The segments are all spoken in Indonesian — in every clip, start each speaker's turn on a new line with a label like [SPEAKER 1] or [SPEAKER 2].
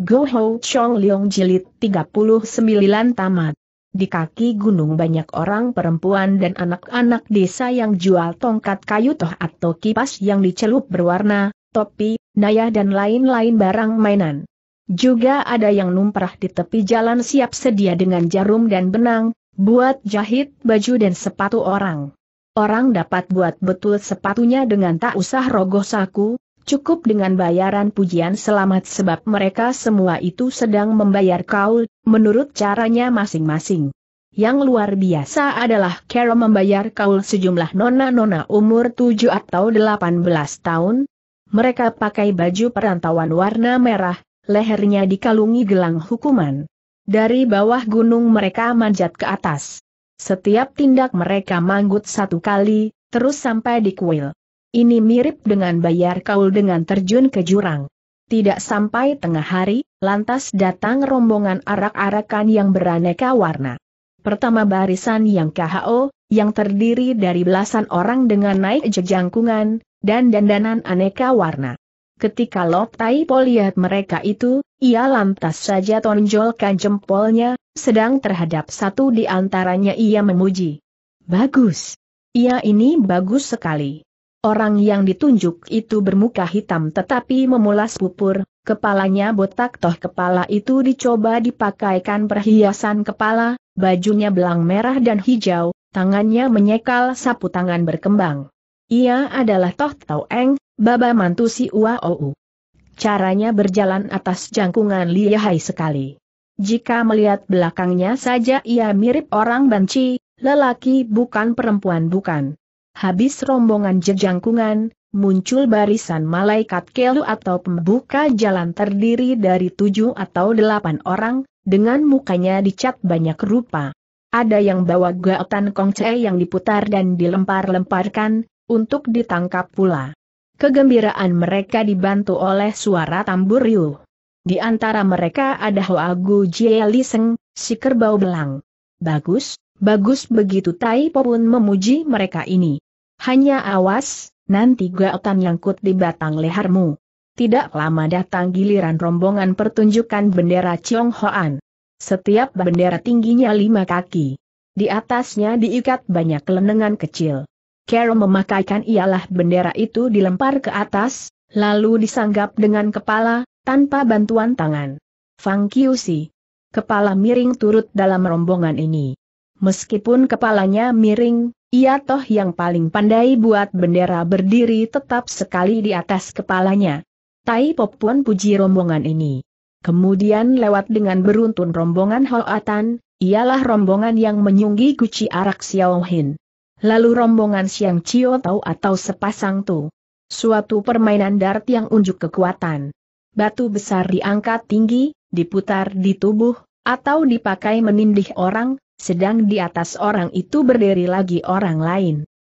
[SPEAKER 1] Go Chong Leong Jilid 39 Tamat Di kaki gunung banyak orang perempuan dan anak-anak desa yang jual tongkat kayu toh atau kipas yang dicelup berwarna, topi, naya dan lain-lain barang mainan. Juga ada yang numprah di tepi jalan siap sedia dengan jarum dan benang, buat jahit baju dan sepatu orang. Orang dapat buat betul sepatunya dengan tak usah rogoh saku, cukup dengan bayaran pujian selamat sebab mereka semua itu sedang membayar kau, menurut caranya masing-masing. Yang luar biasa adalah Carol membayar kaul sejumlah nona-nona umur 7 atau 18 tahun. Mereka pakai baju perantauan warna merah, lehernya dikalungi gelang hukuman. Dari bawah gunung mereka manjat ke atas. Setiap tindak mereka manggut satu kali, terus sampai di kuil. Ini mirip dengan bayar kaul dengan terjun ke jurang. Tidak sampai tengah hari, lantas datang rombongan arak-arakan yang beraneka warna. Pertama barisan yang KHO, yang terdiri dari belasan orang dengan naik jejangkungan, dan dandanan aneka warna. Ketika Lotai lihat mereka itu, ia lantas saja tonjolkan jempolnya, sedang terhadap satu di antaranya ia memuji. Bagus. Ia ini bagus sekali. Orang yang ditunjuk itu bermuka hitam tetapi memulas pupur, kepalanya botak toh kepala itu dicoba dipakaikan perhiasan kepala, bajunya belang merah dan hijau, tangannya menyekal sapu tangan berkembang. Ia adalah Toh Tau Eng, Baba Mantu Si Ua Ou. Caranya berjalan atas jangkungan lihai sekali. Jika melihat belakangnya saja ia mirip orang banci, lelaki bukan perempuan bukan habis rombongan jejangkungan, muncul barisan malaikat kelu atau pembuka jalan terdiri dari tujuh atau delapan orang, dengan mukanya dicat banyak rupa. Ada yang bawa gaotan kongce yang diputar dan dilempar-lemparkan, untuk ditangkap pula. Kegembiraan mereka dibantu oleh suara tambur riuh. Di antara mereka ada Hoagu Jie Liseng, si kerbau belang. Bagus, bagus begitu Tai Po pun memuji mereka ini. Hanya awas, nanti gaotan nyangkut di batang lehermu. Tidak lama datang giliran rombongan pertunjukan bendera Tionghoan. Setiap bendera tingginya lima kaki. Di atasnya diikat banyak lenengan kecil. Carol memakaikan ialah bendera itu dilempar ke atas, lalu disanggap dengan kepala, tanpa bantuan tangan. Fang Kiusi. Kepala miring turut dalam rombongan ini. Meskipun kepalanya miring, ia toh yang paling pandai buat bendera berdiri tetap sekali di atas kepalanya. Tai Pop pun puji rombongan ini. Kemudian lewat dengan beruntun rombongan Hoatan, ialah rombongan yang menyunggi Guci Arak Xiao Xiaohin. Lalu rombongan Siang Cio Tau atau sepasang tu. Suatu permainan dart yang unjuk kekuatan. Batu besar diangkat tinggi, diputar di tubuh, atau dipakai menindih orang, sedang di atas orang itu berdiri lagi orang lain.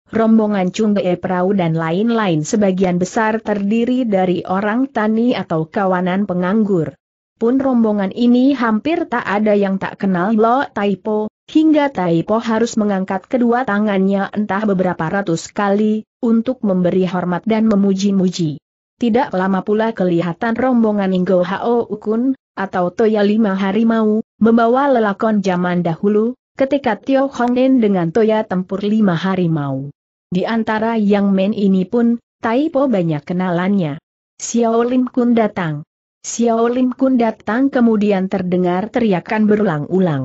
[SPEAKER 1] Rombongan Cungge Perahu dan lain-lain sebagian besar terdiri dari orang tani atau kawanan penganggur. Pun rombongan ini hampir tak ada yang tak kenal Lo Taipo, hingga Taipo harus mengangkat kedua tangannya entah beberapa ratus kali, untuk memberi hormat dan memuji-muji. Tidak lama pula kelihatan rombongan Inggo Hao Ukun, atau Toya Lima Harimau, membawa lelakon zaman dahulu, ketika Tio Hongden dengan Toya tempur Lima Harimau. Di antara yang men ini pun, Taipo banyak kenalannya. Xiao Lim Kun datang. Xiao Lim Kun datang kemudian terdengar teriakan berulang-ulang.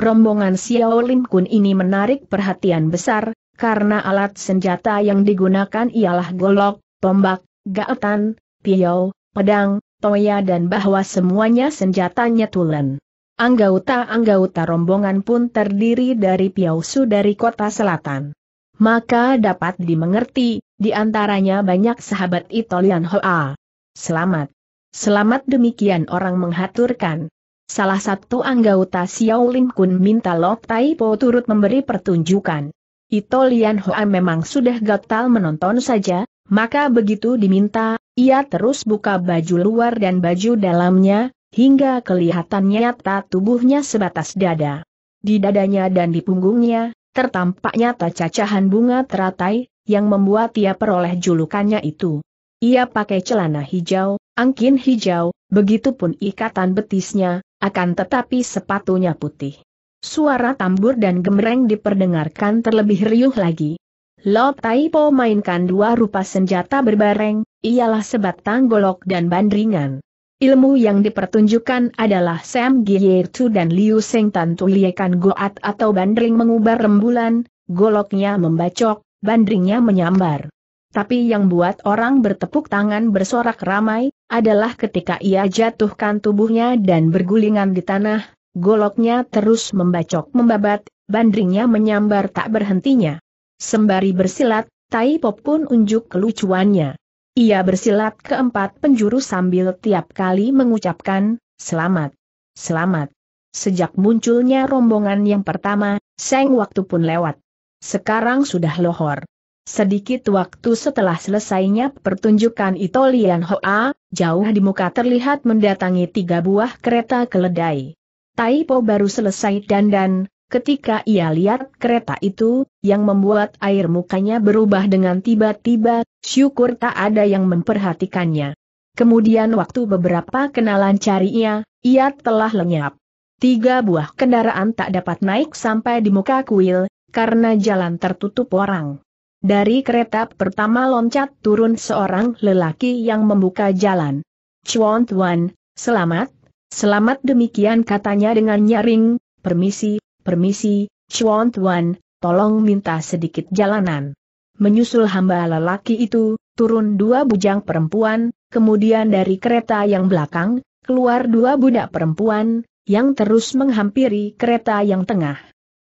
[SPEAKER 1] Rombongan Xiao Lim Kun ini menarik perhatian besar, karena alat senjata yang digunakan ialah golok, tombak, gaetan, piau, pedang, Toya dan bahwa semuanya senjatanya tulen. Anggota-anggota rombongan pun terdiri dari Piausu dari kota selatan. Maka dapat dimengerti, di antaranya banyak sahabat Italian Hoa. Selamat. Selamat demikian orang menghaturkan. Salah satu anggota Xiao Lin Kun minta Lok Tai Po turut memberi pertunjukan. Italian Hoa memang sudah gatal menonton saja, maka begitu diminta, ia terus buka baju luar dan baju dalamnya, hingga kelihatannya nyata tubuhnya sebatas dada. Di dadanya dan di punggungnya, tertampak nyata cacahan bunga teratai, yang membuat ia peroleh julukannya itu. Ia pakai celana hijau, angkin hijau, begitupun ikatan betisnya, akan tetapi sepatunya putih. Suara tambur dan gemereng diperdengarkan terlebih riuh lagi. Lop Taipo mainkan dua rupa senjata berbareng, ialah sebatang golok dan bandringan. Ilmu yang dipertunjukkan adalah Sam Giyertu dan Liu Seng Tan Liekan Goat atau bandring mengubar rembulan, goloknya membacok, bandringnya menyambar. Tapi yang buat orang bertepuk tangan bersorak ramai, adalah ketika ia jatuhkan tubuhnya dan bergulingan di tanah, goloknya terus membacok membabat, bandringnya menyambar tak berhentinya. Sembari bersilat, Tai Pop pun unjuk kelucuannya. Ia bersilat ke empat penjuru sambil tiap kali mengucapkan, selamat, selamat. Sejak munculnya rombongan yang pertama, seng waktu pun lewat. Sekarang sudah lohor. Sedikit waktu setelah selesainya pertunjukan Italian Hoa, jauh di muka terlihat mendatangi tiga buah kereta keledai. Taipo baru selesai dandan, Ketika ia lihat kereta itu, yang membuat air mukanya berubah dengan tiba-tiba, syukur tak ada yang memperhatikannya. Kemudian waktu beberapa kenalan carinya, ia telah lenyap. Tiga buah kendaraan tak dapat naik sampai di muka kuil, karena jalan tertutup orang. Dari kereta pertama loncat turun seorang lelaki yang membuka jalan. Chuan Tuan, selamat, selamat demikian katanya dengan nyaring, permisi, Permisi, Chuan Tuan, tolong minta sedikit jalanan. Menyusul hamba lelaki itu, turun dua bujang perempuan, kemudian dari kereta yang belakang, keluar dua budak perempuan, yang terus menghampiri kereta yang tengah.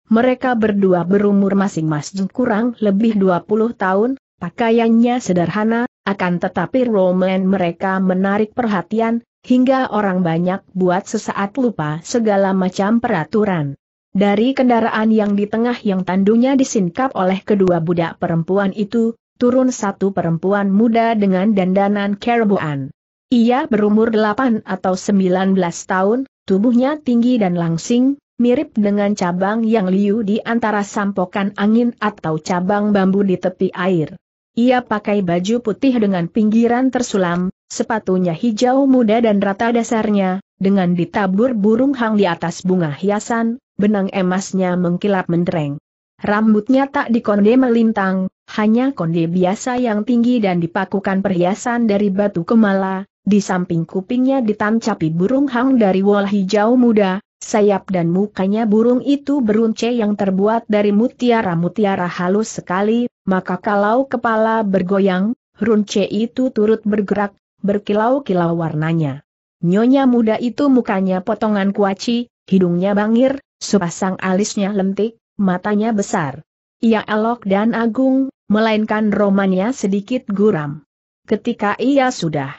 [SPEAKER 1] Mereka berdua berumur masing-masing kurang lebih 20 tahun, pakaiannya sederhana, akan tetapi roman mereka menarik perhatian, hingga orang banyak buat sesaat lupa segala macam peraturan. Dari kendaraan yang di tengah yang tandunya disingkap oleh kedua budak perempuan itu, turun satu perempuan muda dengan dandanan kerabuan. Ia berumur 8 atau 19 tahun, tubuhnya tinggi dan langsing, mirip dengan cabang yang liu di antara sampokan angin atau cabang bambu di tepi air. Ia pakai baju putih dengan pinggiran tersulam, sepatunya hijau muda dan rata dasarnya, dengan ditabur burung hang di atas bunga hiasan, benang emasnya mengkilap mendreng. Rambutnya tak dikonde melintang, hanya konde biasa yang tinggi dan dipakukan perhiasan dari batu kemala, di samping kupingnya ditancapi burung hang dari wol hijau muda, sayap dan mukanya burung itu berunce yang terbuat dari mutiara-mutiara halus sekali, maka kalau kepala bergoyang, runce itu turut bergerak, berkilau-kilau warnanya. Nyonya muda itu mukanya potongan kuaci, Hidungnya bangir, sepasang alisnya lentik, matanya besar. Ia elok dan agung, melainkan romannya sedikit guram. Ketika ia sudah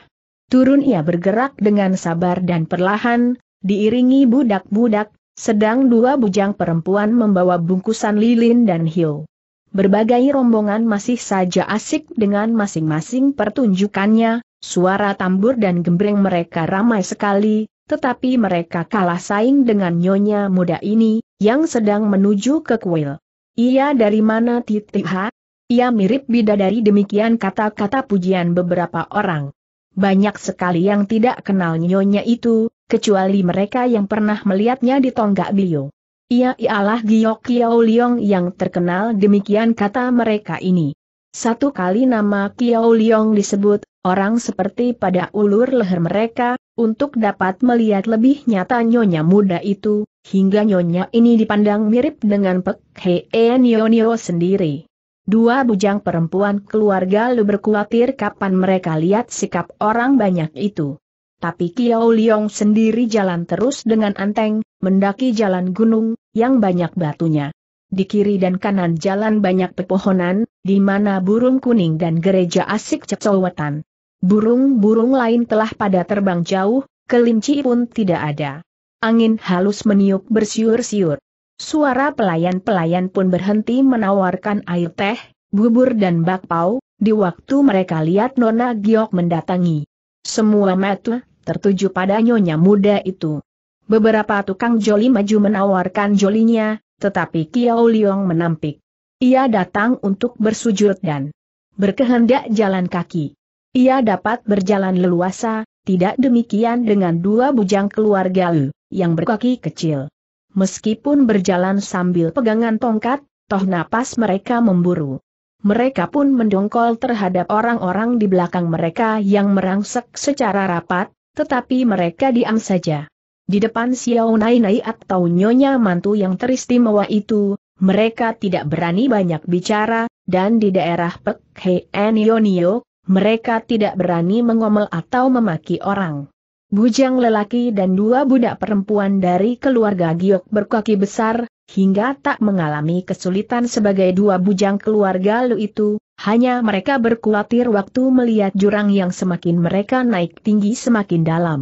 [SPEAKER 1] turun ia bergerak dengan sabar dan perlahan, diiringi budak-budak, sedang dua bujang perempuan membawa bungkusan lilin dan hiu. Berbagai rombongan masih saja asik dengan masing-masing pertunjukannya, suara tambur dan gembreng mereka ramai sekali, tetapi mereka kalah saing dengan nyonya muda ini, yang sedang menuju ke kuil. Ia dari mana titik ha? Ia mirip bidadari demikian kata-kata pujian beberapa orang. Banyak sekali yang tidak kenal nyonya itu, kecuali mereka yang pernah melihatnya di tonggak bio. Ia ialah Giok Kiao Liong yang terkenal demikian kata mereka ini. Satu kali nama Kiao Liong disebut, orang seperti pada ulur leher mereka, untuk dapat melihat lebih nyata nyonya muda itu, hingga nyonya ini dipandang mirip dengan Pek Hee sendiri. Dua bujang perempuan keluarga Lu berkuatir kapan mereka lihat sikap orang banyak itu. Tapi Kiao Liong sendiri jalan terus dengan anteng, mendaki jalan gunung, yang banyak batunya. Di kiri dan kanan jalan banyak pepohonan, di mana burung kuning dan gereja asik cecowetan. Burung-burung lain telah pada terbang jauh, kelinci pun tidak ada. Angin halus meniup bersiur-siur. Suara pelayan-pelayan pun berhenti menawarkan air teh, bubur dan bakpao, di waktu mereka lihat Nona Giok mendatangi. Semua mata tertuju pada nyonya muda itu. Beberapa tukang joli maju menawarkan jolinya, tetapi Kiao Liong menampik. Ia datang untuk bersujud dan berkehendak jalan kaki. Ia dapat berjalan leluasa, tidak demikian dengan dua bujang keluarga Lu, yang berkaki kecil. Meskipun berjalan sambil pegangan tongkat, toh napas mereka memburu. Mereka pun mendongkol terhadap orang-orang di belakang mereka yang merangsek secara rapat, tetapi mereka diam saja. Di depan Xiao Nai Nai atau Nyonya Mantu yang teristimewa itu, mereka tidak berani banyak bicara, dan di daerah Pek He Nio mereka tidak berani mengomel atau memaki orang. Bujang lelaki dan dua budak perempuan dari keluarga Giok berkaki besar, hingga tak mengalami kesulitan sebagai dua bujang keluarga Lu itu, hanya mereka berkuatir waktu melihat jurang yang semakin mereka naik tinggi semakin dalam.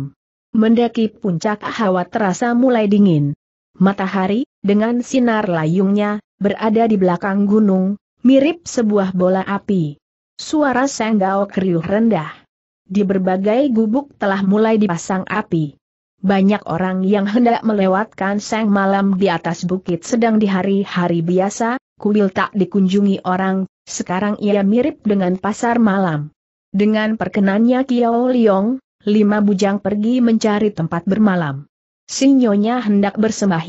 [SPEAKER 1] Mendaki puncak hawa terasa mulai dingin. Matahari, dengan sinar layungnya, berada di belakang gunung, mirip sebuah bola api. Suara Senggao keriuh rendah. Di berbagai gubuk telah mulai dipasang api. Banyak orang yang hendak melewatkan sang malam di atas bukit sedang di hari-hari biasa, kuil tak dikunjungi orang, sekarang ia mirip dengan pasar malam. Dengan perkenannya Kiao Liong, lima bujang pergi mencari tempat bermalam. Sinyonya hendak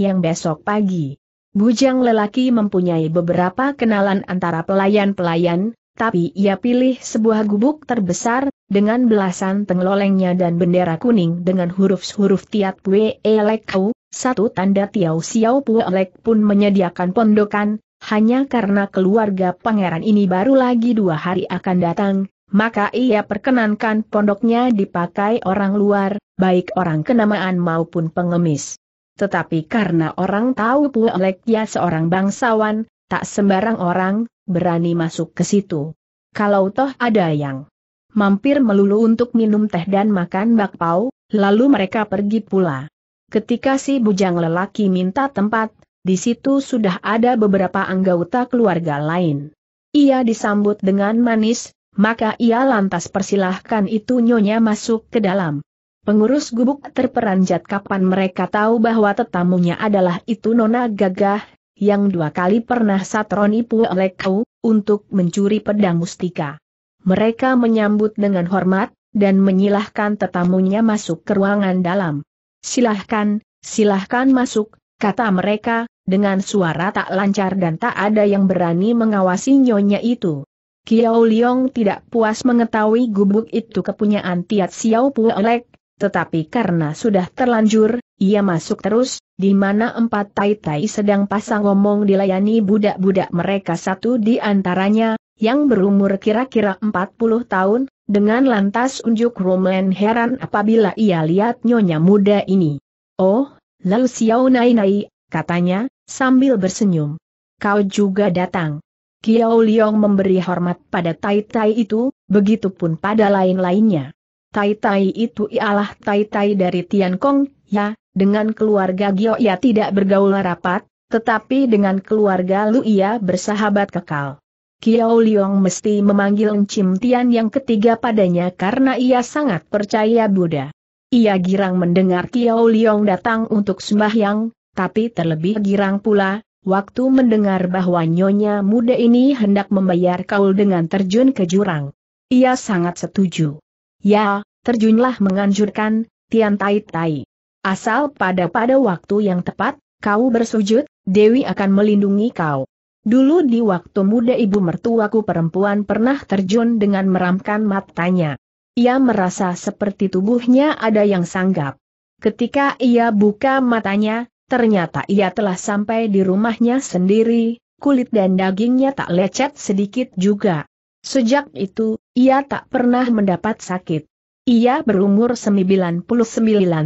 [SPEAKER 1] yang besok pagi. Bujang lelaki mempunyai beberapa kenalan antara pelayan-pelayan, tapi ia pilih sebuah gubuk terbesar, dengan belasan tenglolengnya dan bendera kuning dengan huruf-huruf Tiat Pue Elekau, satu tanda Tiau Siau Pue Elek pun menyediakan pondokan, hanya karena keluarga pangeran ini baru lagi dua hari akan datang, maka ia perkenankan pondoknya dipakai orang luar, baik orang kenamaan maupun pengemis. Tetapi karena orang tahu Pue Elek ya seorang bangsawan, Tak sembarang orang berani masuk ke situ. Kalau toh ada yang mampir melulu untuk minum teh dan makan bakpao, lalu mereka pergi pula. Ketika si bujang lelaki minta tempat, di situ sudah ada beberapa anggota keluarga lain. Ia disambut dengan manis, maka ia lantas persilahkan itu nyonya masuk ke dalam. Pengurus gubuk terperanjat kapan mereka tahu bahwa tetamunya adalah itu nona gagah, yang dua kali pernah satron ipu oleh untuk mencuri pedang mustika. Mereka menyambut dengan hormat, dan menyilahkan tetamunya masuk ke ruangan dalam. Silahkan, silahkan masuk, kata mereka, dengan suara tak lancar dan tak ada yang berani mengawasi nyonya itu. Kiao Liong tidak puas mengetahui gubuk itu kepunyaan Tiat Xiao Puelek, tetapi karena sudah terlanjur, ia masuk terus, di mana empat tai-tai sedang pasang ngomong dilayani budak-budak mereka satu di antaranya, yang berumur kira-kira empat puluh tahun, dengan lantas unjuk Roman heran apabila ia lihat nyonya muda ini. Oh, lalu Xiao Nai Nai, katanya, sambil bersenyum. Kau juga datang. Kiau Liong memberi hormat pada tai-tai itu, begitupun pada lain-lainnya. Tai-tai itu ialah tai-tai dari Tian Kong, ya, dengan keluarga Gio ia tidak bergaul rapat, tetapi dengan keluarga Lu ia bersahabat kekal. Kiao Liong mesti memanggil Encim Tian yang ketiga padanya karena ia sangat percaya Buddha. Ia girang mendengar Kiao Liong datang untuk sembahyang, tapi terlebih girang pula, waktu mendengar bahwa nyonya muda ini hendak membayar kaul dengan terjun ke jurang. Ia sangat setuju. Ya, terjunlah menganjurkan, Tian Tai Tai. Asal pada pada waktu yang tepat, kau bersujud, Dewi akan melindungi kau. Dulu di waktu muda ibu mertuaku perempuan pernah terjun dengan meramkan matanya. Ia merasa seperti tubuhnya ada yang sanggap. Ketika ia buka matanya, ternyata ia telah sampai di rumahnya sendiri, kulit dan dagingnya tak lecet sedikit juga. Sejak itu, ia tak pernah mendapat sakit. Ia berumur 99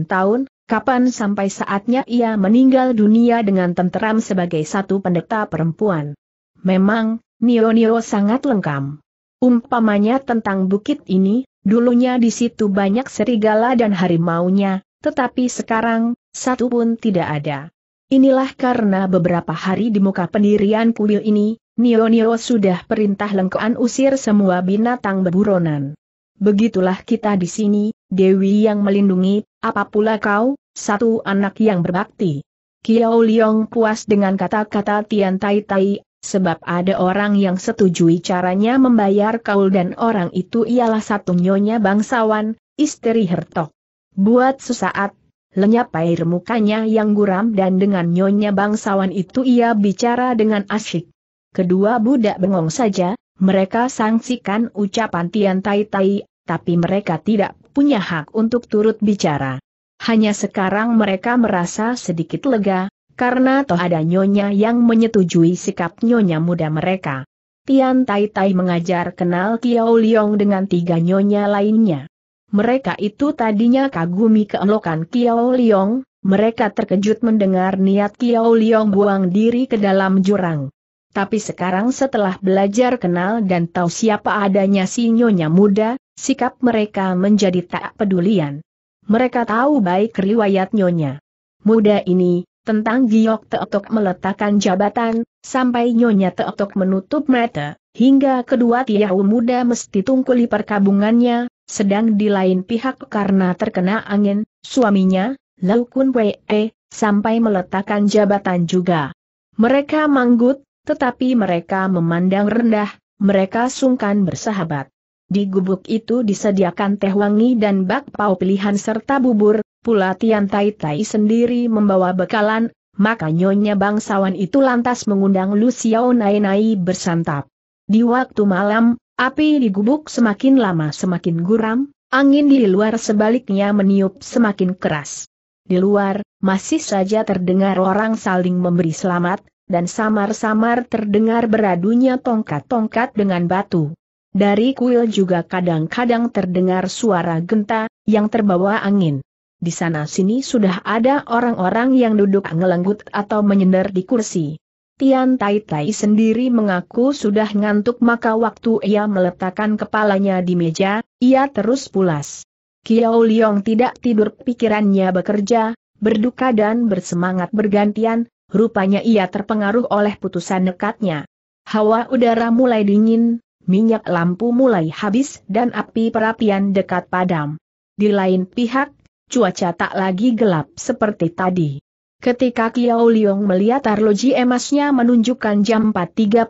[SPEAKER 1] tahun, kapan sampai saatnya ia meninggal dunia dengan tenteram sebagai satu pendeta perempuan. Memang, Nio-Nio sangat lengkap. Umpamanya tentang bukit ini, dulunya di situ banyak serigala dan harimaunya, tetapi sekarang, satu pun tidak ada. Inilah karena beberapa hari di muka pendirian kuil ini, Nio-Nio sudah perintah lengkoan usir semua binatang beburonan. Begitulah kita di sini, Dewi yang melindungi, apa pula kau, satu anak yang berbakti. Kiao Liong puas dengan kata-kata Tian Tai Tai, sebab ada orang yang setujui caranya membayar kaul dan orang itu ialah satu nyonya bangsawan, istri Hertok. Buat sesaat, lenyap air mukanya yang guram dan dengan nyonya bangsawan itu ia bicara dengan asyik. Kedua budak bengong saja, mereka sangsikan ucapan Tian Tai Tai, tapi mereka tidak punya hak untuk turut bicara. Hanya sekarang mereka merasa sedikit lega, karena toh ada nyonya yang menyetujui sikap nyonya muda mereka. Tian Tai Tai mengajar kenal Kiao Liong dengan tiga nyonya lainnya. Mereka itu tadinya kagumi keelokan Kiao Liong, mereka terkejut mendengar niat Kiao Liong buang diri ke dalam jurang tapi sekarang setelah belajar kenal dan tahu siapa adanya si nyonya muda, sikap mereka menjadi tak pedulian. Mereka tahu baik riwayat nyonya muda ini, tentang Giok Teotok meletakkan jabatan, sampai Nyonya Teotok menutup mata, hingga kedua tiahu muda mesti tungkuli perkabungannya, sedang di lain pihak karena terkena angin, suaminya, Laukun Wee, sampai meletakkan jabatan juga. Mereka manggut, tetapi mereka memandang rendah, mereka sungkan bersahabat. Di gubuk itu disediakan teh wangi dan bakpao pilihan serta bubur, pula Tian Tai Tai sendiri membawa bekalan, maka nyonya bangsawan itu lantas mengundang Lu Xiao Nai Nai bersantap. Di waktu malam, api di gubuk semakin lama semakin guram, angin di luar sebaliknya meniup semakin keras. Di luar, masih saja terdengar orang saling memberi selamat, dan samar-samar terdengar beradunya tongkat-tongkat dengan batu. Dari kuil juga kadang-kadang terdengar suara genta, yang terbawa angin. Di sana-sini sudah ada orang-orang yang duduk ngelenggut atau menyender di kursi. Tian Tai Tai sendiri mengaku sudah ngantuk maka waktu ia meletakkan kepalanya di meja, ia terus pulas. Kiao Liong tidak tidur pikirannya bekerja, berduka dan bersemangat bergantian, rupanya ia terpengaruh oleh putusan nekatnya. Hawa udara mulai dingin, minyak lampu mulai habis dan api perapian dekat padam. Di lain pihak, cuaca tak lagi gelap seperti tadi. Ketika Kiao Liong melihat arloji emasnya menunjukkan jam 4.3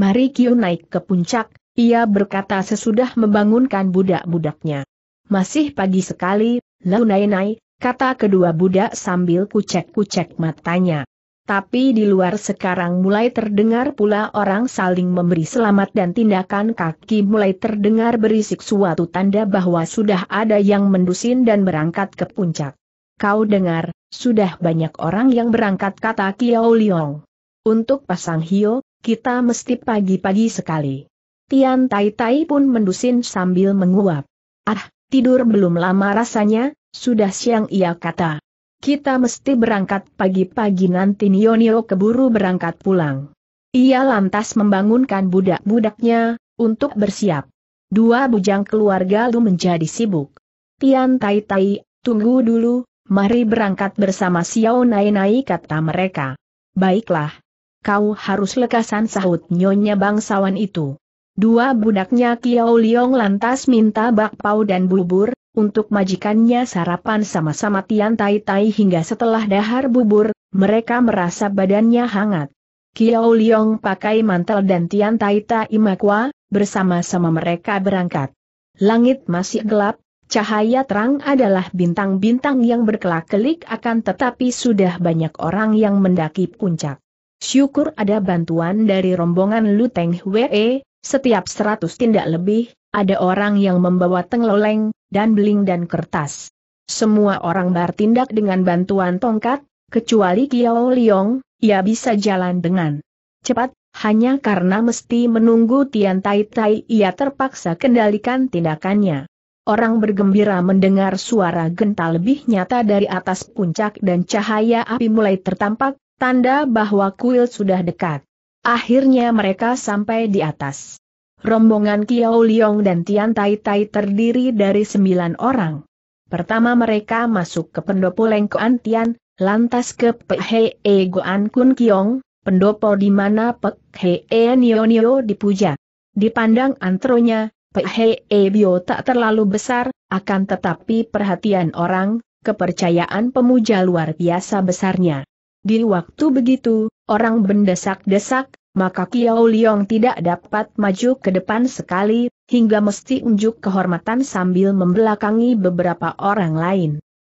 [SPEAKER 1] Mari Kiu naik ke puncak, ia berkata sesudah membangunkan budak-budaknya. Masih pagi sekali, Lau Nai Nai, kata kedua budak sambil kucek-kucek matanya. Tapi di luar sekarang mulai terdengar pula orang saling memberi selamat dan tindakan kaki mulai terdengar berisik suatu tanda bahwa sudah ada yang mendusin dan berangkat ke puncak. Kau dengar, sudah banyak orang yang berangkat kata Kiao Liong. Untuk pasang hio, kita mesti pagi-pagi sekali. Tian Tai Tai pun mendusin sambil menguap. Ah, tidur belum lama rasanya, sudah siang ia kata. Kita mesti berangkat pagi-pagi nanti Nionio keburu berangkat pulang. Ia lantas membangunkan budak-budaknya, untuk bersiap. Dua bujang keluarga Lu menjadi sibuk. Tian Tai Tai, tunggu dulu, mari berangkat bersama Xiao Nai Nai kata mereka. Baiklah. Kau harus lekasan sahut nyonya bangsawan itu. Dua budaknya Kiao Liong lantas minta bakpao dan bubur, untuk majikannya sarapan sama-sama Tian Tai Tai hingga setelah dahar bubur, mereka merasa badannya hangat. Kiao Liong pakai mantel dan Tian Tai Tai Makwa, bersama-sama mereka berangkat. Langit masih gelap, cahaya terang adalah bintang-bintang yang berkelak-kelik akan tetapi sudah banyak orang yang mendaki puncak. Syukur ada bantuan dari rombongan Luteng Wee, setiap seratus tindak lebih, ada orang yang membawa tengloleng, dan beling dan kertas. Semua orang bertindak dengan bantuan tongkat, kecuali Kiao Liong, ia bisa jalan dengan cepat, hanya karena mesti menunggu Tian Tai Tai ia terpaksa kendalikan tindakannya. Orang bergembira mendengar suara genta lebih nyata dari atas puncak dan cahaya api mulai tertampak, tanda bahwa kuil sudah dekat. Akhirnya mereka sampai di atas. Rombongan Kiao Liong dan Tian Tai Tai terdiri dari sembilan orang. Pertama mereka masuk ke pendopo Lengkoan Tian, lantas ke Pehe Goan Kun Kiong, pendopo di mana Pehe Hee e Nio Nio dipuja. Dipandang antronya, Pehe E Bio tak terlalu besar, akan tetapi perhatian orang, kepercayaan pemuja luar biasa besarnya. Di waktu begitu, orang bendesak-desak, maka Kiao Liong tidak dapat maju ke depan sekali, hingga mesti unjuk kehormatan sambil membelakangi beberapa orang lain.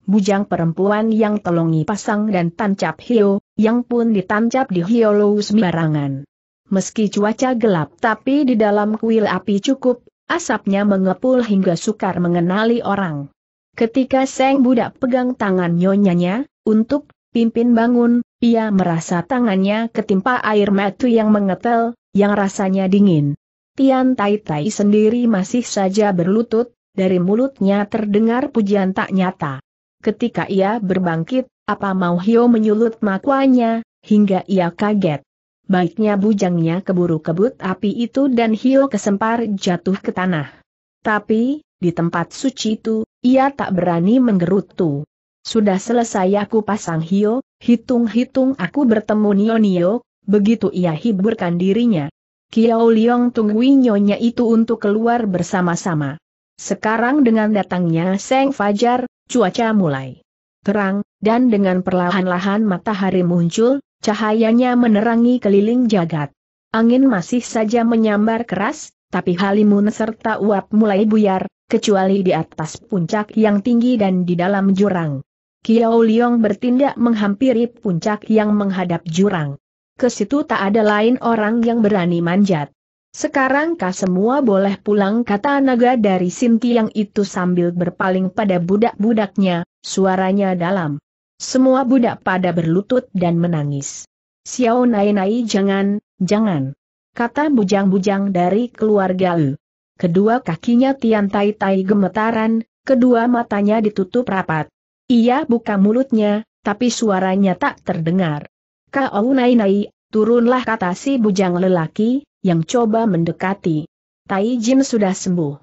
[SPEAKER 1] Bujang perempuan yang tolongi pasang dan tancap hiu, yang pun ditancap di hiolou sembarangan. Meski cuaca gelap tapi di dalam kuil api cukup, asapnya mengepul hingga sukar mengenali orang. Ketika Seng Budak pegang tangan nyonyanya, untuk Pimpin bangun, ia merasa tangannya ketimpa air matu yang mengetel, yang rasanya dingin. Tian Tai Tai sendiri masih saja berlutut, dari mulutnya terdengar pujian tak nyata. Ketika ia berbangkit, apa mau Hio menyulut makwanya, hingga ia kaget. Baiknya bujangnya keburu kebut api itu dan Hio kesempar jatuh ke tanah. Tapi, di tempat suci itu, ia tak berani menggerutu. Sudah selesai aku pasang Hio, hitung-hitung aku bertemu Nio Nio, begitu ia hiburkan dirinya. Kiao Liong tungguin nyonya itu untuk keluar bersama-sama. Sekarang dengan datangnya Seng Fajar, cuaca mulai terang, dan dengan perlahan-lahan matahari muncul, cahayanya menerangi keliling jagat. Angin masih saja menyambar keras, tapi halimun serta uap mulai buyar, kecuali di atas puncak yang tinggi dan di dalam jurang. Kiao Liong bertindak menghampiri puncak yang menghadap jurang. Ke situ tak ada lain orang yang berani manjat. Sekarang kah semua boleh pulang kata naga dari sinti yang itu sambil berpaling pada budak-budaknya, suaranya dalam. Semua budak pada berlutut dan menangis. Xiao Nai Nai jangan, jangan. Kata bujang-bujang dari keluarga Lu. Kedua kakinya Tian Tai Tai gemetaran, kedua matanya ditutup rapat. Ia buka mulutnya, tapi suaranya tak terdengar. Kau nai-nai, turunlah kata si bujang lelaki, yang coba mendekati. Tai Jin sudah sembuh.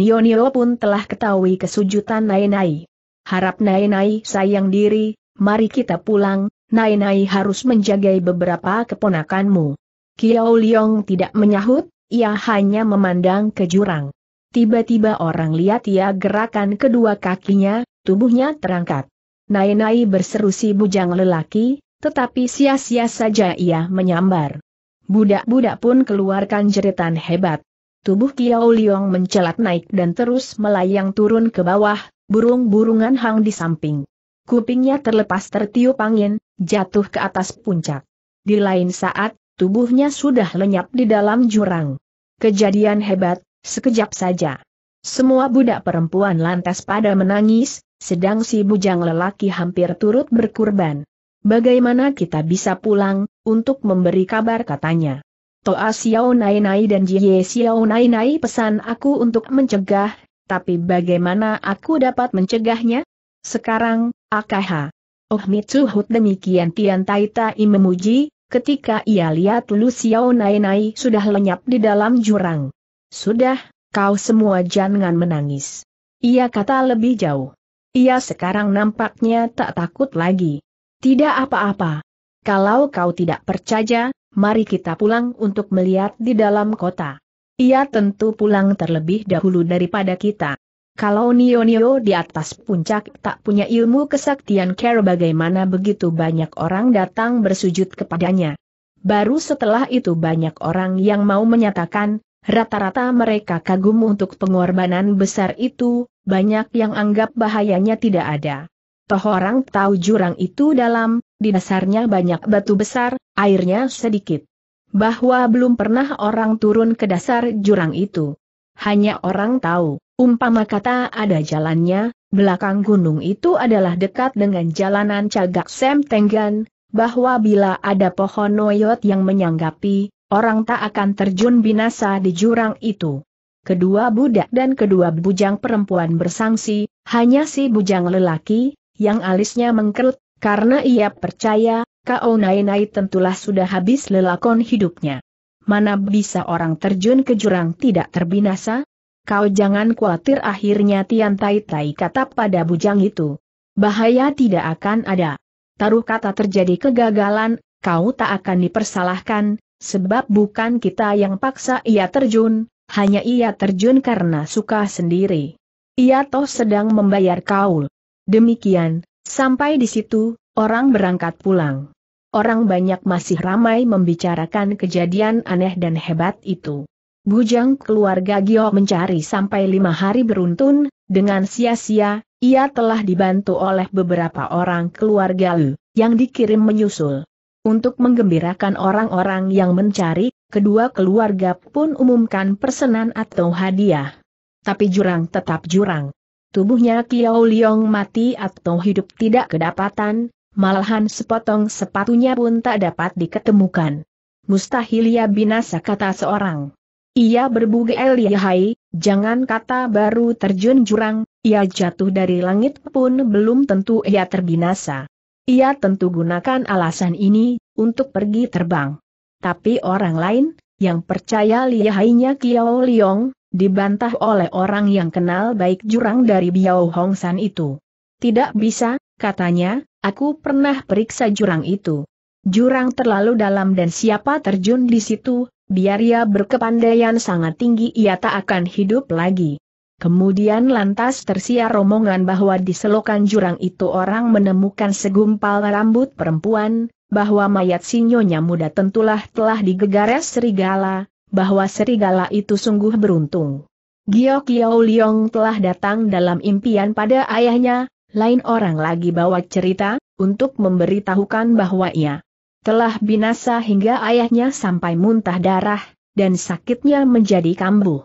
[SPEAKER 1] Nio-nio pun telah ketahui kesujutan nai-nai. Harap nai-nai sayang diri, mari kita pulang, nai-nai harus menjagai beberapa keponakanmu. Kiao Liong tidak menyahut, ia hanya memandang ke jurang. Tiba-tiba orang lihat ia gerakan kedua kakinya, tubuhnya terangkat. Nai-nai berseru si bujang lelaki, tetapi sia-sia saja ia menyambar. Budak-budak pun keluarkan jeritan hebat. Tubuh Kiao Liong mencelat naik dan terus melayang turun ke bawah, burung-burungan hang di samping. Kupingnya terlepas tertiup angin, jatuh ke atas puncak. Di lain saat, tubuhnya sudah lenyap di dalam jurang. Kejadian hebat, sekejap saja. Semua budak perempuan lantas pada menangis, sedang si bujang lelaki hampir turut berkurban. Bagaimana kita bisa pulang, untuk memberi kabar katanya. Toa Xiao Nai Nai dan Jie Xiao Nai Nai pesan aku untuk mencegah, tapi bagaimana aku dapat mencegahnya? Sekarang, AKH. Oh Mitsuhut demikian Tian Tai Tai memuji, ketika ia lihat Lu Xiao Nai Nai sudah lenyap di dalam jurang. Sudah, kau semua jangan menangis. Ia kata lebih jauh. Ia sekarang nampaknya tak takut lagi. Tidak apa-apa. Kalau kau tidak percaya, mari kita pulang untuk melihat di dalam kota. Ia tentu pulang terlebih dahulu daripada kita. Kalau Nio-Nio di atas puncak tak punya ilmu kesaktian care bagaimana begitu banyak orang datang bersujud kepadanya. Baru setelah itu banyak orang yang mau menyatakan, Rata-rata mereka kagum untuk pengorbanan besar itu, banyak yang anggap bahayanya tidak ada. Toh orang tahu jurang itu dalam, di dasarnya banyak batu besar, airnya sedikit. Bahwa belum pernah orang turun ke dasar jurang itu. Hanya orang tahu, umpama kata ada jalannya, belakang gunung itu adalah dekat dengan jalanan Cagak Sem Tenggan, bahwa bila ada pohon noyot yang menyanggapi, Orang tak akan terjun binasa di jurang itu. Kedua budak dan kedua bujang perempuan bersangsi, hanya si bujang lelaki, yang alisnya mengkerut, karena ia percaya, kau nai-nai tentulah sudah habis lelakon hidupnya. Mana bisa orang terjun ke jurang tidak terbinasa? Kau jangan khawatir akhirnya Tian Tai Tai kata pada bujang itu. Bahaya tidak akan ada. Taruh kata terjadi kegagalan, kau tak akan dipersalahkan, sebab bukan kita yang paksa ia terjun, hanya ia terjun karena suka sendiri. Ia toh sedang membayar kaul. Demikian, sampai di situ, orang berangkat pulang. Orang banyak masih ramai membicarakan kejadian aneh dan hebat itu. Bujang keluarga Gio mencari sampai lima hari beruntun, dengan sia-sia, ia telah dibantu oleh beberapa orang keluarga Lu, yang dikirim menyusul. Untuk menggembirakan orang-orang yang mencari, kedua keluarga pun umumkan persenan atau hadiah. Tapi jurang tetap jurang. Tubuhnya Kiao Liong mati atau hidup tidak kedapatan, malahan sepotong sepatunya pun tak dapat diketemukan. Mustahil ia binasa kata seorang. Ia berbuge Eliahai, jangan kata baru terjun jurang, ia jatuh dari langit pun belum tentu ia terbinasa. Ia tentu gunakan alasan ini, untuk pergi terbang. Tapi orang lain, yang percaya lihainya Kiao Liong, dibantah oleh orang yang kenal baik jurang dari Biao Hong San itu. Tidak bisa, katanya, aku pernah periksa jurang itu. Jurang terlalu dalam dan siapa terjun di situ, biar ia berkepandaian sangat tinggi ia tak akan hidup lagi. Kemudian lantas tersiar romongan bahwa di selokan jurang itu orang menemukan segumpal rambut perempuan, bahwa mayat sinyonya muda tentulah telah digegares serigala, bahwa serigala itu sungguh beruntung. Gio Kiao Liong telah datang dalam impian pada ayahnya, lain orang lagi bawa cerita, untuk memberitahukan bahwa ia telah binasa hingga ayahnya sampai muntah darah, dan sakitnya menjadi kambuh.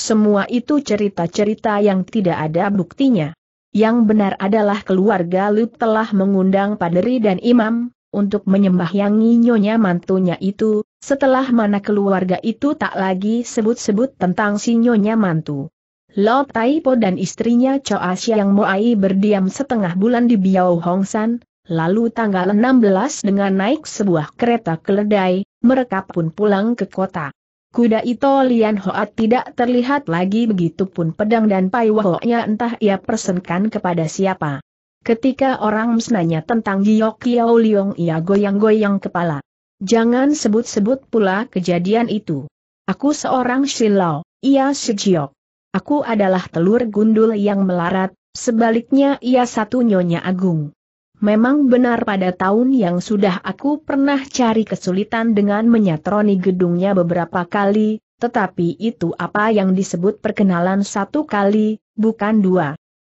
[SPEAKER 1] Semua itu cerita-cerita yang tidak ada buktinya. Yang benar adalah keluarga Lut telah mengundang paderi dan imam, untuk menyembahyangi nyonya mantunya itu, setelah mana keluarga itu tak lagi sebut-sebut tentang si nyonya mantu. Lo Taipo dan istrinya Choa Siang Moai berdiam setengah bulan di Biao Hongsan, lalu tanggal 16 dengan naik sebuah kereta keledai, mereka pun pulang ke kota. Kuda itu Lian Hoat tidak terlihat lagi begitupun pedang dan paiwahoknya entah ia persenkan kepada siapa. Ketika orang menanya tentang Giyok Kiao Liong ia goyang-goyang kepala. Jangan sebut-sebut pula kejadian itu. Aku seorang silau, ia Shijiok. Aku adalah telur gundul yang melarat, sebaliknya ia satu nyonya agung. Memang benar pada tahun yang sudah aku pernah cari kesulitan dengan menyatroni gedungnya beberapa kali, tetapi itu apa yang disebut perkenalan satu kali, bukan dua.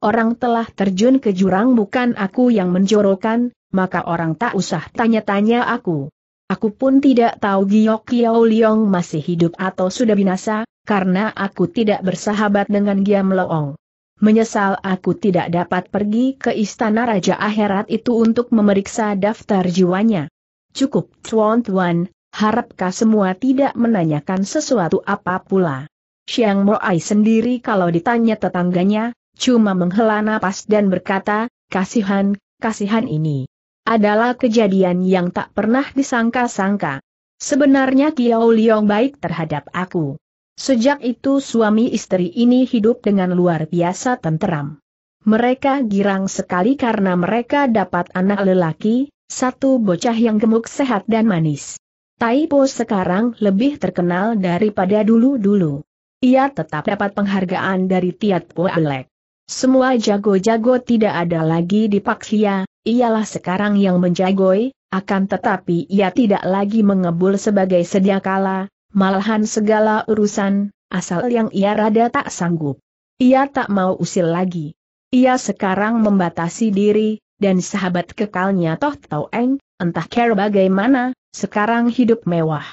[SPEAKER 1] Orang telah terjun ke jurang bukan aku yang menjorokan, maka orang tak usah tanya-tanya aku. Aku pun tidak tahu Giok Kiao Liong masih hidup atau sudah binasa, karena aku tidak bersahabat dengan Giam Loong. Menyesal aku tidak dapat pergi ke istana Raja Akhirat itu untuk memeriksa daftar jiwanya. Cukup, Tuan Tuan, harapkah semua tidak menanyakan sesuatu apa pula. Siang Moai sendiri kalau ditanya tetangganya, cuma menghela napas dan berkata, kasihan, kasihan ini. Adalah kejadian yang tak pernah disangka-sangka. Sebenarnya Kiao Liong baik terhadap aku. Sejak itu suami istri ini hidup dengan luar biasa tenteram. Mereka girang sekali karena mereka dapat anak lelaki, satu bocah yang gemuk sehat dan manis. Taipo sekarang lebih terkenal daripada dulu-dulu. Ia tetap dapat penghargaan dari Tiat Alek. Semua jago-jago tidak ada lagi di Paksia, ialah sekarang yang menjagoi, akan tetapi ia tidak lagi mengebul sebagai sediakala. Malahan segala urusan, asal yang ia rada tak sanggup. Ia tak mau usil lagi. Ia sekarang membatasi diri, dan sahabat kekalnya Toh Tau Eng, entah care bagaimana, sekarang hidup mewah.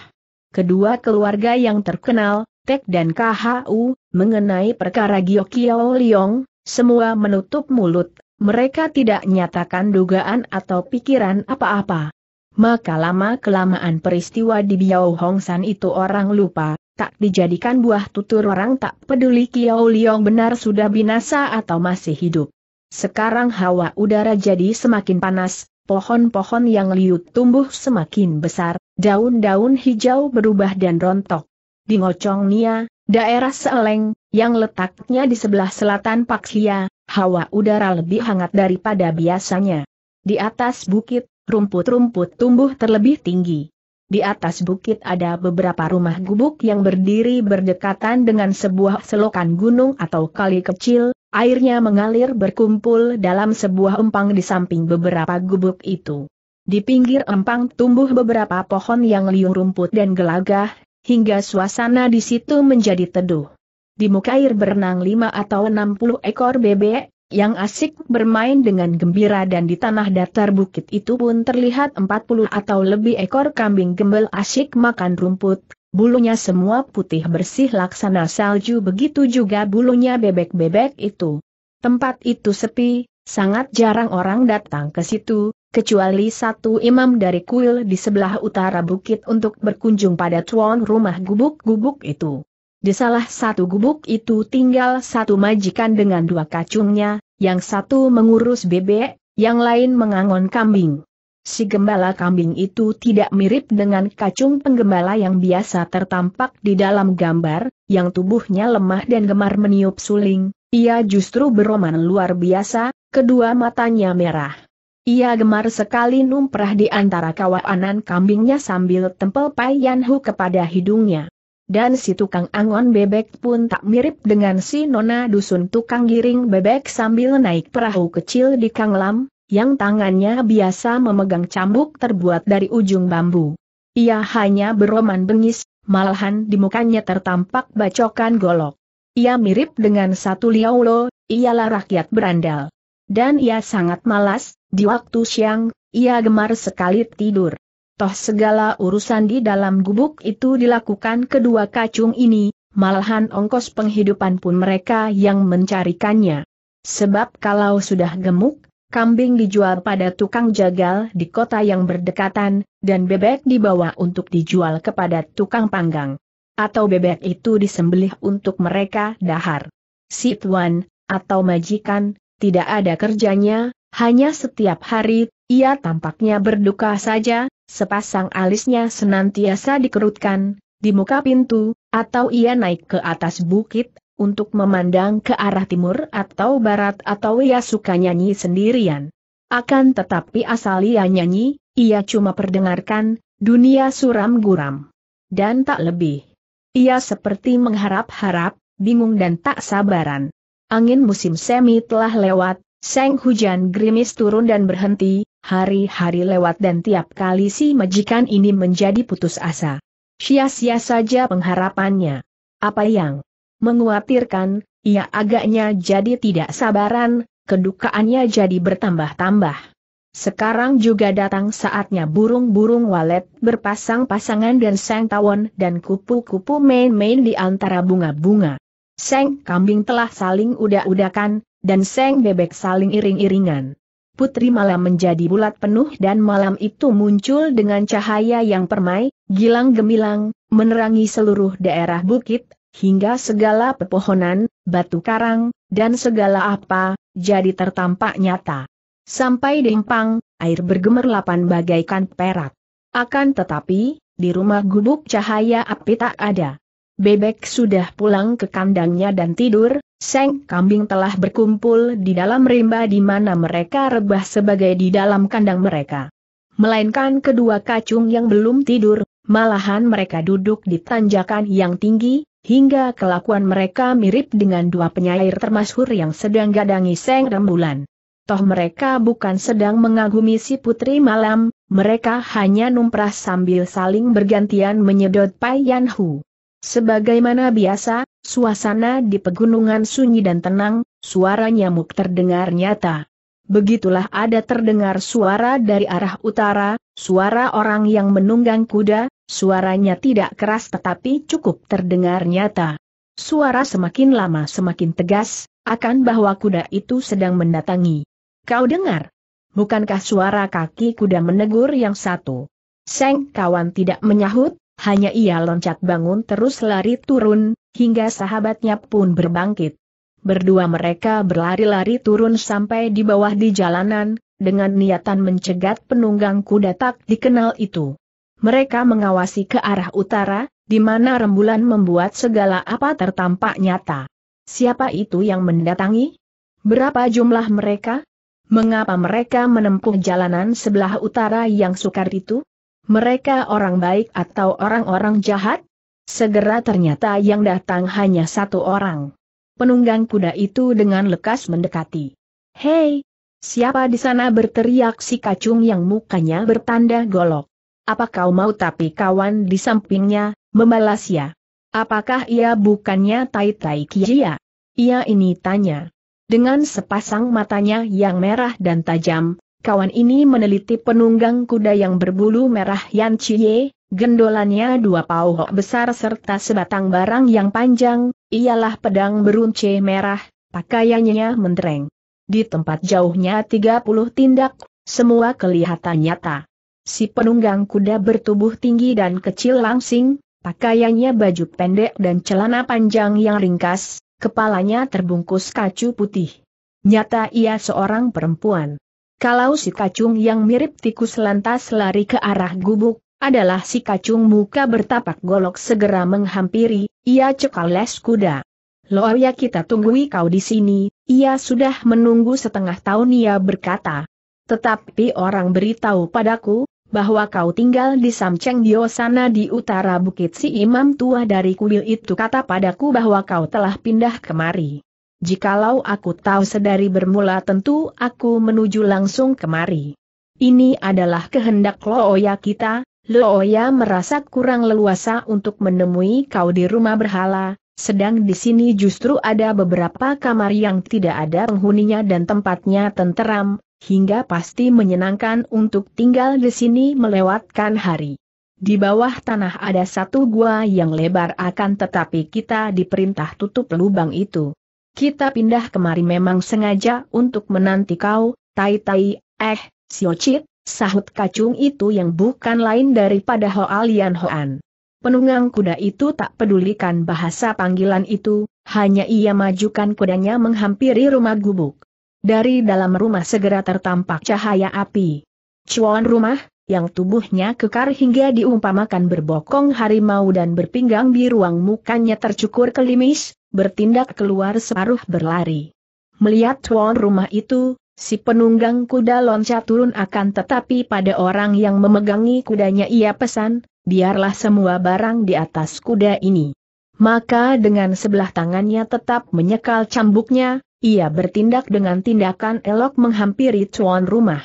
[SPEAKER 1] Kedua keluarga yang terkenal, Tek dan KHU, mengenai perkara Giokio Liong, semua menutup mulut, mereka tidak nyatakan dugaan atau pikiran apa-apa maka lama-kelamaan peristiwa di Biao Hong itu orang lupa, tak dijadikan buah tutur orang tak peduli Kiao Liong benar sudah binasa atau masih hidup. Sekarang hawa udara jadi semakin panas, pohon-pohon yang liut tumbuh semakin besar, daun-daun hijau berubah dan rontok. Di Ngocong Nia, daerah Seleng, yang letaknya di sebelah selatan Pakslia, hawa udara lebih hangat daripada biasanya. Di atas bukit, Rumput-rumput tumbuh terlebih tinggi. Di atas bukit ada beberapa rumah gubuk yang berdiri berdekatan dengan sebuah selokan gunung atau kali kecil, airnya mengalir berkumpul dalam sebuah empang di samping beberapa gubuk itu. Di pinggir empang tumbuh beberapa pohon yang liung rumput dan gelagah, hingga suasana di situ menjadi teduh. Di muka air berenang lima atau enam puluh ekor bebek, yang asik bermain dengan gembira dan di tanah datar bukit itu pun terlihat 40 atau lebih ekor kambing gembel asik makan rumput, bulunya semua putih bersih laksana salju begitu juga bulunya bebek-bebek itu. Tempat itu sepi, sangat jarang orang datang ke situ, kecuali satu imam dari kuil di sebelah utara bukit untuk berkunjung pada tuan rumah gubuk-gubuk itu. Di salah satu gubuk itu tinggal satu majikan dengan dua kacungnya, yang satu mengurus bebek, yang lain mengangon kambing. Si gembala kambing itu tidak mirip dengan kacung penggembala yang biasa tertampak di dalam gambar, yang tubuhnya lemah dan gemar meniup suling, ia justru beroman luar biasa, kedua matanya merah. Ia gemar sekali numprah di antara kawanan kambingnya sambil tempel payanhu kepada hidungnya dan si tukang angon bebek pun tak mirip dengan si nona dusun tukang giring bebek sambil naik perahu kecil di Kanglam, yang tangannya biasa memegang cambuk terbuat dari ujung bambu. Ia hanya beroman bengis, malahan di mukanya tertampak bacokan golok. Ia mirip dengan satu liaulo, ialah rakyat berandal. Dan ia sangat malas, di waktu siang, ia gemar sekali tidur toh segala urusan di dalam gubuk itu dilakukan kedua kacung ini, malahan ongkos penghidupan pun mereka yang mencarikannya. Sebab kalau sudah gemuk, kambing dijual pada tukang jagal di kota yang berdekatan, dan bebek dibawa untuk dijual kepada tukang panggang. Atau bebek itu disembelih untuk mereka dahar. Situan atau majikan, tidak ada kerjanya, hanya setiap hari ia tampaknya berduka saja, sepasang alisnya senantiasa dikerutkan, di muka pintu, atau ia naik ke atas bukit, untuk memandang ke arah timur atau barat atau ia suka nyanyi sendirian. Akan tetapi asal ia nyanyi, ia cuma perdengarkan, dunia suram guram. Dan tak lebih. Ia seperti mengharap-harap, bingung dan tak sabaran. Angin musim semi telah lewat, seng hujan gerimis turun dan berhenti, hari-hari lewat dan tiap kali si majikan ini menjadi putus asa. Sia-sia saja pengharapannya. Apa yang menguatirkan, ia agaknya jadi tidak sabaran, kedukaannya jadi bertambah-tambah. Sekarang juga datang saatnya burung-burung walet berpasang-pasangan dan seng tawon dan kupu-kupu main-main di antara bunga-bunga. Seng kambing telah saling udah-udakan, dan seng bebek saling iring-iringan putri malam menjadi bulat penuh dan malam itu muncul dengan cahaya yang permai, gilang gemilang, menerangi seluruh daerah bukit, hingga segala pepohonan, batu karang, dan segala apa, jadi tertampak nyata. Sampai dempang, air bergemerlapan bagaikan perak. Akan tetapi, di rumah gubuk cahaya api tak ada. Bebek sudah pulang ke kandangnya dan tidur, Seng kambing telah berkumpul di dalam rimba di mana mereka rebah sebagai di dalam kandang mereka. Melainkan kedua kacung yang belum tidur, malahan mereka duduk di tanjakan yang tinggi, hingga kelakuan mereka mirip dengan dua penyair termasyhur yang sedang gadangi Seng Rembulan. Toh mereka bukan sedang mengagumi si putri malam, mereka hanya numprah sambil saling bergantian menyedot Pai Yan Hu. Sebagaimana biasa, suasana di pegunungan sunyi dan tenang, suara nyamuk terdengar nyata. Begitulah ada terdengar suara dari arah utara, suara orang yang menunggang kuda, suaranya tidak keras tetapi cukup terdengar nyata. Suara semakin lama semakin tegas, akan bahwa kuda itu sedang mendatangi. Kau dengar? Bukankah suara kaki kuda menegur yang satu? Seng kawan tidak menyahut, hanya ia loncat bangun terus lari turun, hingga sahabatnya pun berbangkit. Berdua mereka berlari-lari turun sampai di bawah di jalanan, dengan niatan mencegat penunggang kuda tak dikenal itu. Mereka mengawasi ke arah utara, di mana rembulan membuat segala apa tertampak nyata. Siapa itu yang mendatangi? Berapa jumlah mereka? Mengapa mereka menempuh jalanan sebelah utara yang sukar itu? mereka orang baik atau orang-orang jahat? Segera ternyata yang datang hanya satu orang. Penunggang kuda itu dengan lekas mendekati. Hei, siapa di sana berteriak si kacung yang mukanya bertanda golok? Apa kau mau tapi kawan di sampingnya, membalas ya? Apakah ia bukannya Tai Tai Kijia? Ia ini tanya. Dengan sepasang matanya yang merah dan tajam, kawan ini meneliti penunggang kuda yang berbulu merah Yan Chie, gendolannya dua pauhok besar serta sebatang barang yang panjang, ialah pedang berunce merah, pakaiannya mentereng. Di tempat jauhnya 30 tindak, semua kelihatan nyata. Si penunggang kuda bertubuh tinggi dan kecil langsing, pakaiannya baju pendek dan celana panjang yang ringkas, kepalanya terbungkus kacu putih. Nyata ia seorang perempuan. Kalau si kacung yang mirip tikus lantas lari ke arah gubuk, adalah si kacung muka bertapak golok segera menghampiri, ia cekal les kuda. Loya kita tunggui kau di sini, ia sudah menunggu setengah tahun ia berkata. Tetapi orang beritahu padaku, bahwa kau tinggal di Samceng Dio sana di utara bukit si imam tua dari kuil itu kata padaku bahwa kau telah pindah kemari. Jikalau aku tahu sedari bermula tentu aku menuju langsung kemari. Ini adalah kehendak Looya kita, Looya merasa kurang leluasa untuk menemui kau di rumah berhala, sedang di sini justru ada beberapa kamar yang tidak ada penghuninya dan tempatnya tenteram, hingga pasti menyenangkan untuk tinggal di sini melewatkan hari. Di bawah tanah ada satu gua yang lebar akan tetapi kita diperintah tutup lubang itu. Kita pindah kemari memang sengaja untuk menanti kau, Tai Tai, eh, Siocit, sahut kacung itu yang bukan lain daripada Hoalian Hoan. Penunggang kuda itu tak pedulikan bahasa panggilan itu, hanya ia majukan kudanya menghampiri rumah gubuk. Dari dalam rumah segera tertampak cahaya api. Cuan rumah, yang tubuhnya kekar hingga diumpamakan berbokong harimau dan berpinggang di ruang mukanya tercukur kelimis, bertindak keluar separuh berlari. Melihat tuan rumah itu, si penunggang kuda loncat turun akan tetapi pada orang yang memegangi kudanya ia pesan, biarlah semua barang di atas kuda ini. Maka dengan sebelah tangannya tetap menyekal cambuknya, ia bertindak dengan tindakan elok menghampiri tuan rumah.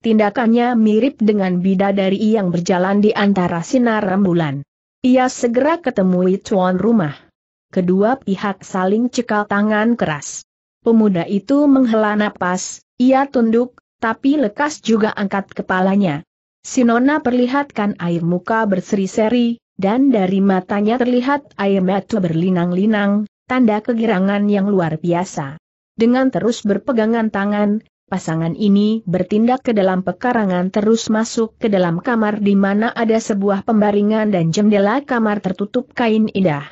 [SPEAKER 1] Tindakannya mirip dengan bidadari yang berjalan di antara sinar rembulan. Ia segera ketemui tuan rumah. Kedua pihak saling cekal tangan keras. Pemuda itu menghela napas, ia tunduk, tapi lekas juga angkat kepalanya. Sinona perlihatkan air muka berseri-seri, dan dari matanya terlihat air mata berlinang-linang, tanda kegirangan yang luar biasa. Dengan terus berpegangan tangan, pasangan ini bertindak ke dalam pekarangan terus masuk ke dalam kamar di mana ada sebuah pembaringan dan jendela kamar tertutup kain indah.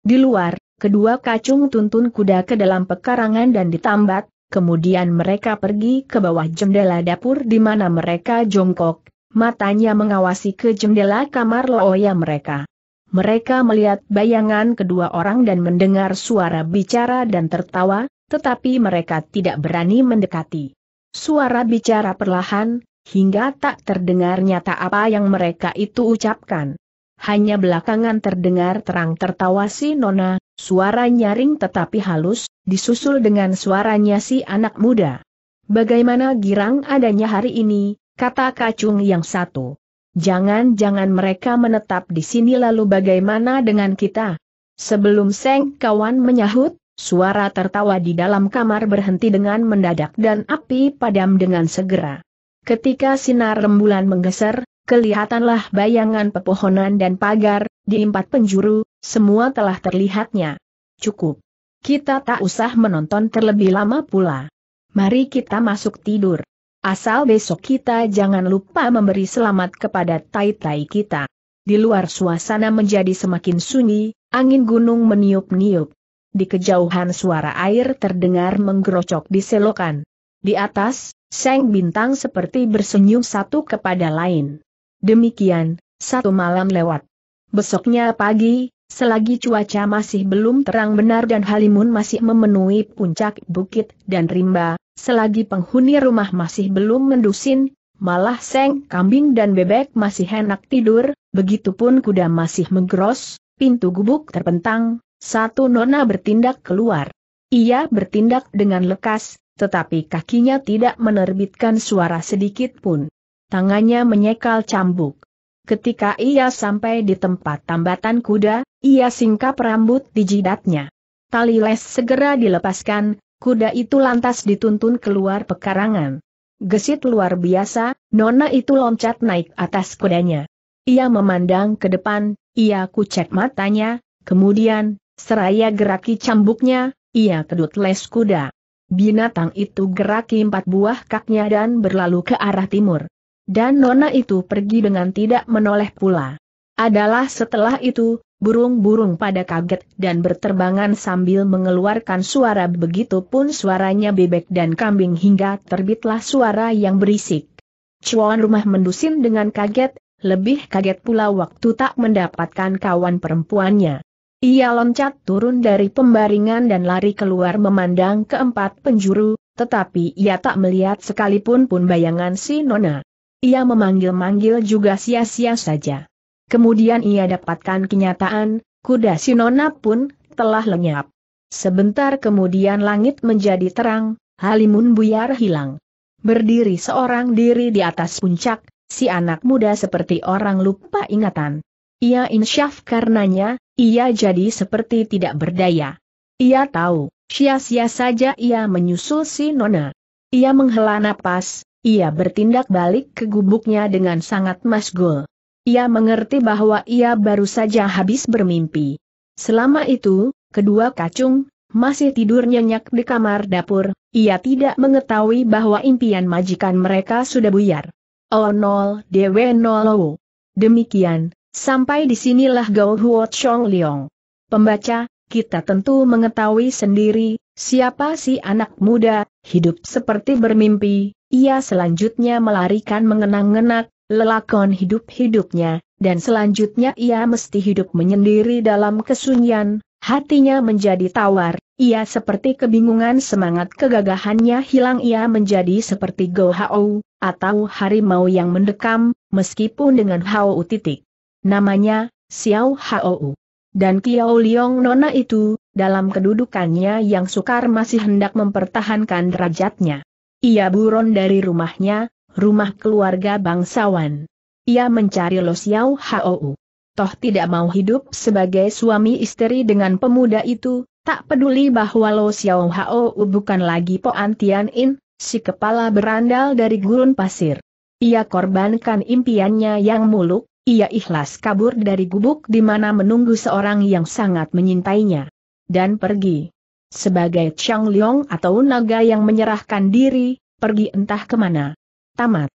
[SPEAKER 1] Di luar, kedua kacung tuntun kuda ke dalam pekarangan dan ditambat, kemudian mereka pergi ke bawah jendela dapur di mana mereka jongkok, matanya mengawasi ke jendela kamar Looya mereka. Mereka melihat bayangan kedua orang dan mendengar suara bicara dan tertawa, tetapi mereka tidak berani mendekati. Suara bicara perlahan, hingga tak terdengar nyata apa yang mereka itu ucapkan hanya belakangan terdengar terang tertawa si Nona, suara nyaring tetapi halus, disusul dengan suaranya si anak muda. Bagaimana girang adanya hari ini, kata kacung yang satu. Jangan-jangan mereka menetap di sini lalu bagaimana dengan kita? Sebelum Seng kawan menyahut, suara tertawa di dalam kamar berhenti dengan mendadak dan api padam dengan segera. Ketika sinar rembulan menggeser, Kelihatanlah bayangan pepohonan dan pagar, di empat penjuru, semua telah terlihatnya. Cukup. Kita tak usah menonton terlebih lama pula. Mari kita masuk tidur. Asal besok kita jangan lupa memberi selamat kepada tai-tai kita. Di luar suasana menjadi semakin sunyi, angin gunung meniup-niup. Di kejauhan suara air terdengar menggerocok di selokan. Di atas, Seng Bintang seperti bersenyum satu kepada lain. Demikian, satu malam lewat. Besoknya pagi, selagi cuaca masih belum terang benar dan Halimun masih memenuhi puncak bukit dan rimba, selagi penghuni rumah masih belum mendusin, malah seng kambing dan bebek masih enak tidur, begitupun kuda masih menggeros, pintu gubuk terpentang, satu nona bertindak keluar. Ia bertindak dengan lekas, tetapi kakinya tidak menerbitkan suara sedikit pun. Tangannya menyekal cambuk. Ketika ia sampai di tempat tambatan kuda, ia singkap rambut di jidatnya. Tali les segera dilepaskan, kuda itu lantas dituntun keluar pekarangan. Gesit luar biasa, Nona itu loncat naik atas kudanya. Ia memandang ke depan, ia kucek matanya, kemudian, seraya geraki cambuknya, ia kedut les kuda. Binatang itu geraki empat buah kaknya dan berlalu ke arah timur. Dan nona itu pergi dengan tidak menoleh pula. Adalah setelah itu, burung-burung pada kaget dan berterbangan sambil mengeluarkan suara begitu pun suaranya bebek dan kambing hingga terbitlah suara yang berisik. Cuan rumah mendusin dengan kaget, lebih kaget pula waktu tak mendapatkan kawan perempuannya. Ia loncat turun dari pembaringan dan lari keluar memandang keempat penjuru, tetapi ia tak melihat sekalipun pun bayangan si Nona. Ia memanggil-manggil juga sia-sia saja. Kemudian ia dapatkan kenyataan, kuda Sinona pun telah lenyap. Sebentar kemudian langit menjadi terang, Halimun buyar hilang. Berdiri seorang diri di atas puncak, si anak muda seperti orang lupa ingatan. Ia insyaf karenanya, ia jadi seperti tidak berdaya. Ia tahu, sia-sia saja ia menyusul si Nona. Ia menghela napas, ia bertindak balik ke gubuknya dengan sangat masgul. Ia mengerti bahwa ia baru saja habis bermimpi. Selama itu, kedua kacung, masih tidur nyenyak di kamar dapur, ia tidak mengetahui bahwa impian majikan mereka sudah buyar. Oh nol dewe nol oh. Demikian, sampai disinilah Gao Huo Chong Liang. Pembaca, kita tentu mengetahui sendiri, siapa si anak muda, hidup seperti bermimpi, ia selanjutnya melarikan mengenang-ngenak, lelakon hidup-hidupnya, dan selanjutnya ia mesti hidup menyendiri dalam kesunyian, hatinya menjadi tawar, ia seperti kebingungan semangat kegagahannya hilang ia menjadi seperti gohau, atau harimau yang mendekam, meskipun dengan Hau titik. Namanya, Xiao Hao. Dan Kiao Liong Nona itu, dalam kedudukannya yang sukar masih hendak mempertahankan derajatnya. Ia buron dari rumahnya, rumah keluarga bangsawan. Ia mencari Lo Xiao Hou. Toh tidak mau hidup sebagai suami istri dengan pemuda itu, tak peduli bahwa Lo Xiao Hou bukan lagi po Tian In, si kepala berandal dari gurun pasir. Ia korbankan impiannya yang muluk, ia ikhlas kabur dari gubuk di mana menunggu seorang yang sangat menyintainya. Dan pergi. Sebagai Chang Leong atau naga yang menyerahkan diri, pergi entah kemana. Tamat.